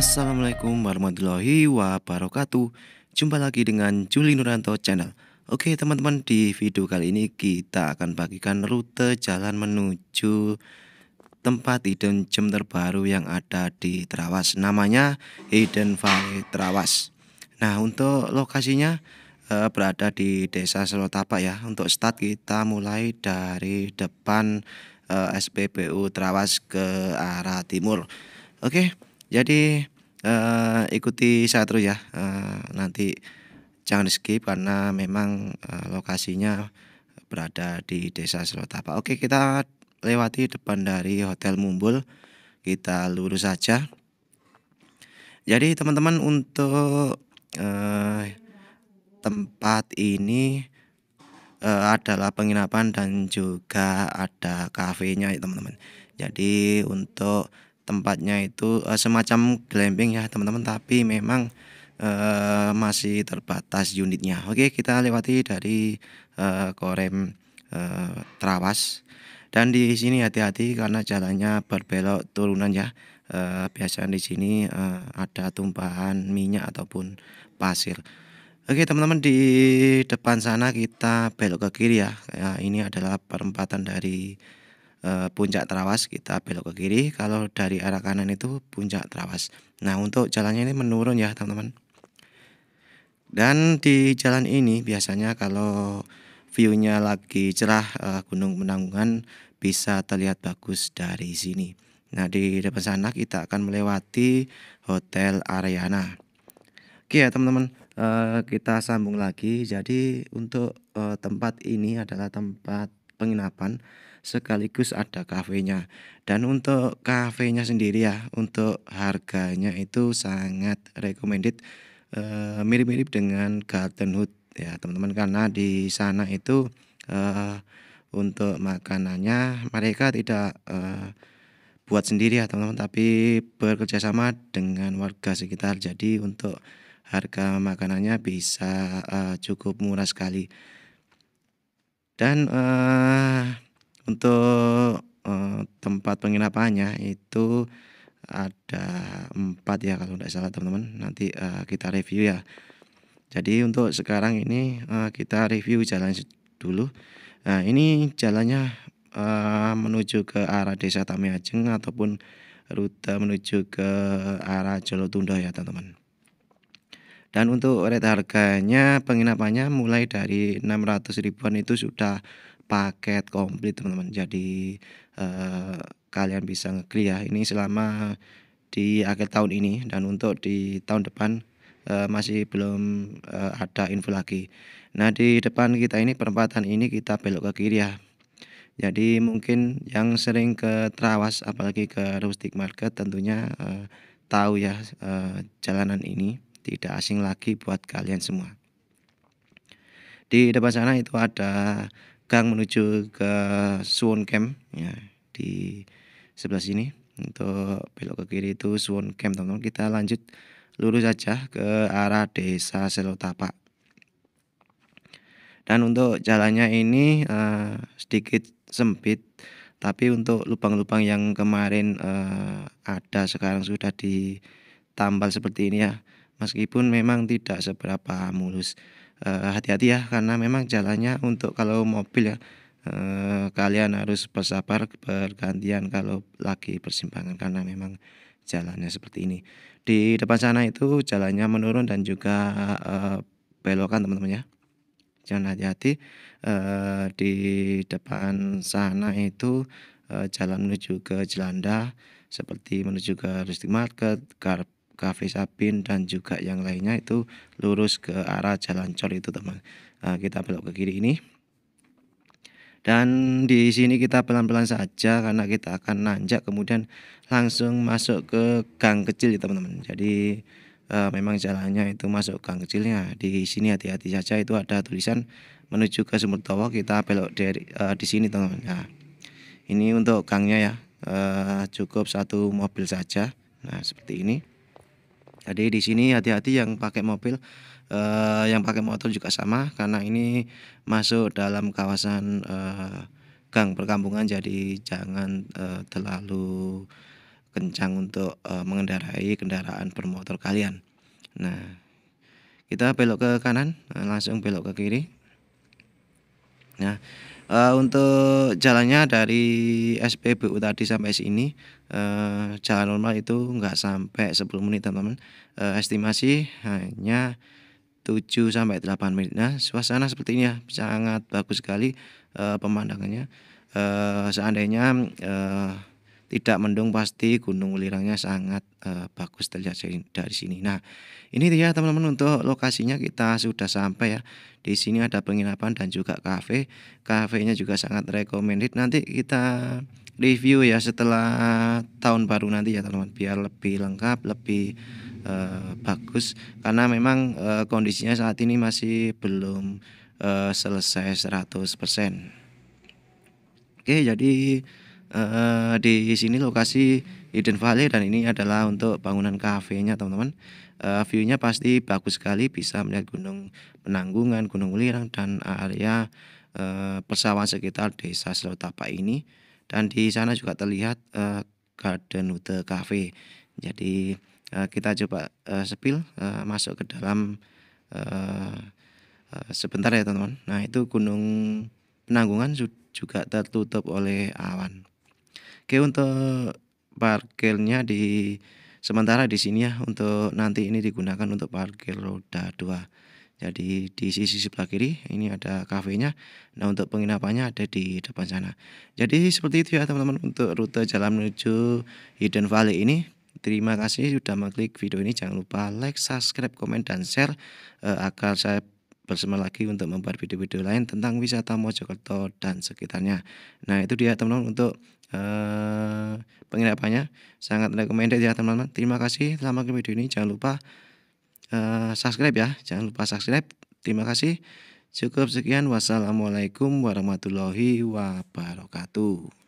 Assalamualaikum warahmatullahi wabarakatuh Jumpa lagi dengan Juli Nuranto Channel Oke teman-teman di video kali ini kita akan bagikan rute jalan menuju tempat hidden gem terbaru yang ada di Trawas Namanya Hidden Valley Trawas Nah untuk lokasinya eh, berada di desa Selotapa ya Untuk start kita mulai dari depan eh, SPBU Trawas ke arah timur Oke jadi uh, ikuti saya terus ya. Uh, nanti jangan di skip karena memang uh, lokasinya berada di Desa Selotapa. Oke, kita lewati depan dari Hotel Mumbul. Kita lurus saja. Jadi teman-teman untuk uh, tempat ini uh, adalah penginapan dan juga ada kafenya ya teman-teman. Jadi untuk tempatnya itu uh, semacam glamping ya teman-teman tapi memang uh, masih terbatas unitnya oke kita lewati dari uh, korem uh, terawas dan di sini hati-hati karena jalannya berbelok turunan ya uh, biasanya di sini uh, ada tumpahan minyak ataupun pasir Oke teman-teman di depan sana kita belok ke kiri ya. ya ini adalah perempatan dari Eh, puncak terawas kita belok ke kiri kalau dari arah kanan itu puncak terawas nah untuk jalannya ini menurun ya teman-teman dan di jalan ini biasanya kalau viewnya lagi cerah eh, Gunung Penanggungan bisa terlihat bagus dari sini nah di depan sana kita akan melewati Hotel Ariana oke ya teman-teman eh, kita sambung lagi jadi untuk tempat ini adalah tempat penginapan sekaligus ada kafenya. Dan untuk kafenya sendiri ya, untuk harganya itu sangat recommended eh, mirip-mirip uh, dengan Garden Hood ya teman-teman karena di sana itu uh, untuk makanannya mereka tidak uh, buat sendiri ya teman-teman tapi bekerja sama dengan warga sekitar jadi untuk harga makanannya bisa uh, cukup murah sekali. Dan uh, untuk uh, tempat penginapannya itu ada empat ya kalau tidak salah teman-teman. Nanti uh, kita review ya. Jadi untuk sekarang ini uh, kita review jalan dulu. Nah ini jalannya uh, menuju ke arah desa Tamiajeng ataupun rute menuju ke arah Jolotunda ya teman-teman. Dan untuk rate harganya penginapannya mulai dari 600 ribuan itu sudah paket komplit teman-teman. Jadi eh, kalian bisa ngeklik ya. Ini selama di akhir tahun ini dan untuk di tahun depan eh, masih belum eh, ada info lagi. Nah di depan kita ini perempatan ini kita belok ke kiri ya. Jadi mungkin yang sering ke Trawas apalagi ke Rustic Market tentunya eh, tahu ya eh, jalanan ini tidak asing lagi buat kalian semua. Di depan sana itu ada gang menuju ke Suwon Camp ya di sebelah sini untuk belok ke kiri itu Suwon Camp teman-teman kita lanjut lurus saja ke arah desa Selotapa dan untuk jalannya ini uh, sedikit sempit tapi untuk lubang-lubang yang kemarin uh, ada sekarang sudah ditambal seperti ini ya meskipun memang tidak seberapa mulus. Eh, hati-hati ya karena memang jalannya untuk kalau mobil ya uh, kalian harus bersabar bergantian kalau lagi persimpangan karena memang jalannya seperti ini. Di depan sana itu jalannya menurun dan juga uh, belokan teman-teman ya. Jangan hati-hati uh, di depan sana itu uh, jalan menuju ke Jelanda seperti menuju ke Rustic Market, Garp Kafe Sabin dan juga yang lainnya itu lurus ke arah Jalan Col itu teman nah, kita belok ke kiri ini dan di sini kita pelan-pelan saja karena kita akan nanjak kemudian langsung masuk ke gang kecil ya teman-teman jadi e, memang jalannya itu masuk gang kecilnya di sini hati-hati saja itu ada tulisan menuju ke sumur Tawa kita belok dari e, di sini teman-teman nah, ini untuk gangnya ya uh, cukup satu mobil saja nah seperti ini jadi di sini hati-hati yang pakai mobil, eh, yang pakai motor juga sama karena ini masuk dalam kawasan eh, gang perkampungan jadi jangan eh, terlalu kencang untuk eh, mengendarai kendaraan bermotor kalian. Nah, kita belok ke kanan, eh, langsung belok ke kiri. Nah, Uh, untuk jalannya dari SPBU tadi sampai sini uh, jalan normal itu nggak sampai 10 menit teman-teman. Uh, estimasi hanya 7 sampai 8 menit. Nah, suasana seperti ini ya sangat bagus sekali uh, pemandangannya. Uh, seandainya uh, tidak mendung pasti Gunung Lirangnya sangat uh, bagus terlihat dari sini. Nah, ini dia teman-teman untuk lokasinya kita sudah sampai ya. Di sini ada penginapan dan juga kafe. Kafenya juga sangat recommended. Nanti kita review ya setelah tahun baru nanti ya teman-teman biar lebih lengkap, lebih uh, bagus karena memang uh, kondisinya saat ini masih belum uh, selesai 100%. Oke, jadi uh, di sini lokasi Hidden Valley dan ini adalah untuk bangunan kafenya teman-teman. Uh, Viewnya pasti bagus sekali bisa melihat Gunung Penanggungan, Gunung Ulirang dan area uh, persawahan sekitar Desa Selotapa ini. Dan di sana juga terlihat uh, Garden hotel Cafe. Jadi uh, kita coba uh, sepil uh, masuk ke dalam uh, uh, sebentar ya teman-teman. Nah itu Gunung Penanggungan juga tertutup oleh awan. Oke, untuk parkirnya di sementara di sini ya untuk nanti ini digunakan untuk parkir roda 2. Jadi di sisi sebelah kiri ini ada kafenya. Nah, untuk penginapannya ada di depan sana. Jadi seperti itu ya teman-teman untuk rute jalan menuju Hidden Valley ini. Terima kasih sudah mengklik video ini. Jangan lupa like, subscribe, komen dan share eh, agar saya bersama lagi untuk membuat video-video lain tentang wisata Mojokerto dan sekitarnya. Nah itu dia teman-teman untuk uh, penginapannya sangat recommended ya teman-teman. Terima kasih telah menonton video ini. Jangan lupa uh, subscribe ya. Jangan lupa subscribe. Terima kasih. Cukup sekian. Wassalamualaikum warahmatullahi wabarakatuh.